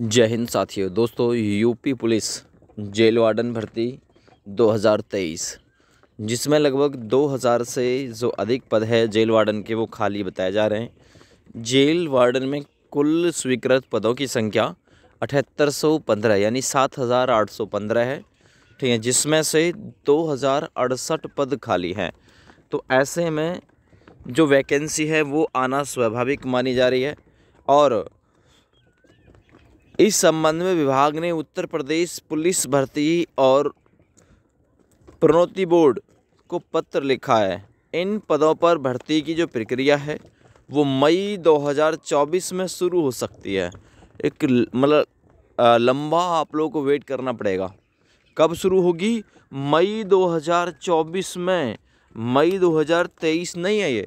जय हिंद साथियों दोस्तों यूपी पुलिस जेल वार्डन भर्ती 2023 जिसमें लगभग 2000 से जो अधिक पद है जेल वार्डन के वो खाली बताए जा रहे हैं जेल वार्डन में कुल स्वीकृत पदों की संख्या अठहत्तर सौ पंद्रह यानी सात हज़ार आठ सौ पंद्रह है ठीक है जिसमें से दो हज़ार अड़सठ पद खाली हैं तो ऐसे में जो वैकेंसी है वो आना स्वाभाविक मानी जा रही है और इस संबंध में विभाग ने उत्तर प्रदेश पुलिस भर्ती और प्रोन्नति बोर्ड को पत्र लिखा है इन पदों पर भर्ती की जो प्रक्रिया है वो मई 2024 में शुरू हो सकती है एक मतलब लंबा आप लोगों को वेट करना पड़ेगा कब शुरू होगी मई 2024 में मई 2023 नहीं है ये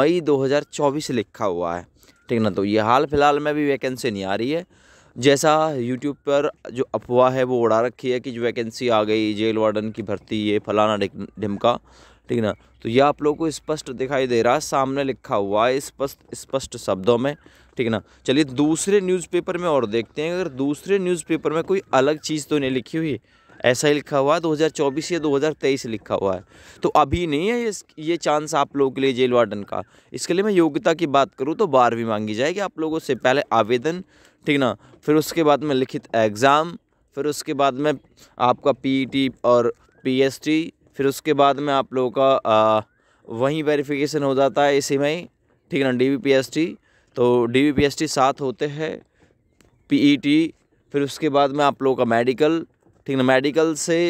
मई 2024 लिखा हुआ है ठीक ना तो ये हाल फिलहाल में भी वैकेंसी नहीं आ रही है जैसा यूट्यूब पर जो अफवाह है वो उड़ा रखी है कि जो वैकेंसी आ गई जेल वार्डन की भर्ती ये फलाना ढिमका ठीक ना तो यह आप लोगों को स्पष्ट दिखाई दे रहा है सामने लिखा हुआ है स्पष्ट स्पष्ट शब्दों में ठीक ना चलिए दूसरे न्यूज़पेपर में और देखते हैं अगर दूसरे न्यूज़पेपर में कोई अलग चीज़ तो नहीं लिखी हुई ऐसा ही लिखा हुआ है 2024 या 2023 लिखा हुआ है तो अभी नहीं है ये ये चांस आप लोगों के लिए जेल वार्डन का इसके लिए मैं योग्यता की बात करूँ तो बारहवीं मांगी जाएगी आप लोगों से पहले आवेदन ठीक ना फिर उसके बाद में लिखित एग्ज़ाम फिर उसके बाद में आपका पीटी e और पीएसटी फिर उसके बाद में आप लोगों का आ, वहीं वेरिफिकेशन हो जाता है इसी में ठीक ना डीवीपीएसटी तो डीवीपीएसटी सात होते हैं पीईटी e फिर उसके बाद में आप लोगों का मेडिकल ठीक ना मेडिकल से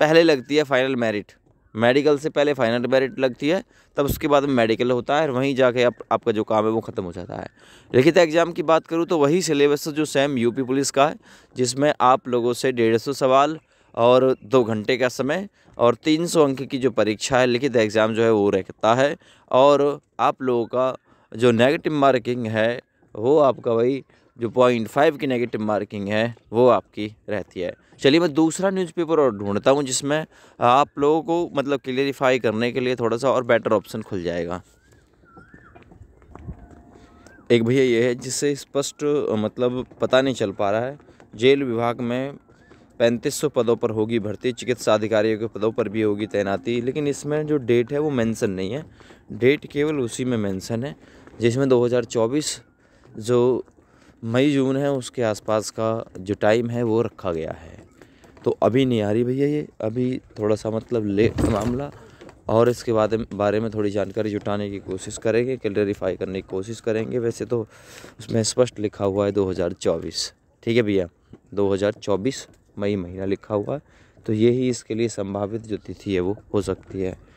पहले लगती है फाइनल मेरिट मेडिकल से पहले फाइनल मेरिट लगती है तब उसके बाद में मेडिकल होता है और वहीं जाके आप, आपका जो काम है वो ख़त्म हो जाता है लिखित एग्ज़ाम की बात करूँ तो वही सिलेबस जो सेम यूपी पुलिस का है जिसमें आप लोगों से डेढ़ सौ सवाल और दो घंटे का समय और तीन सौ अंक की जो परीक्षा है लिखित एग्ज़ाम जो है वो रहता है और आप लोगों का जो नेगेटिव मार्किंग है वो आपका भाई जो पॉइंट फाइव की नेगेटिव मार्किंग है वो आपकी रहती है चलिए मैं दूसरा न्यूज़पेपर और ढूंढता हूँ जिसमें आप लोगों को मतलब क्लियरिफाई करने के लिए थोड़ा सा और बेटर ऑप्शन खुल जाएगा एक भैया ये है जिससे स्पष्ट मतलब पता नहीं चल पा रहा है जेल विभाग में पैंतीस सौ पदों पर होगी भर्ती चिकित्सा अधिकारियों के पदों पर भी होगी तैनाती लेकिन इसमें जो डेट है वो मेंशन नहीं है डेट केवल उसी में मेंशन है जिसमें 2024 जो मई जून है उसके आसपास का जो टाइम है वो रखा गया है तो अभी नहीं आ रही भैया ये अभी थोड़ा सा मतलब लेट मामला और इसके बाद बारे में थोड़ी जानकारी जुटाने की कोशिश करेंगे क्लैरिफाई करने की कोशिश करेंगे वैसे तो उसमें स्पष्ट लिखा हुआ है 2024 ठीक है भैया 2024 मई महीना लिखा हुआ है तो यही इसके लिए संभावित जो तिथि है वो हो सकती है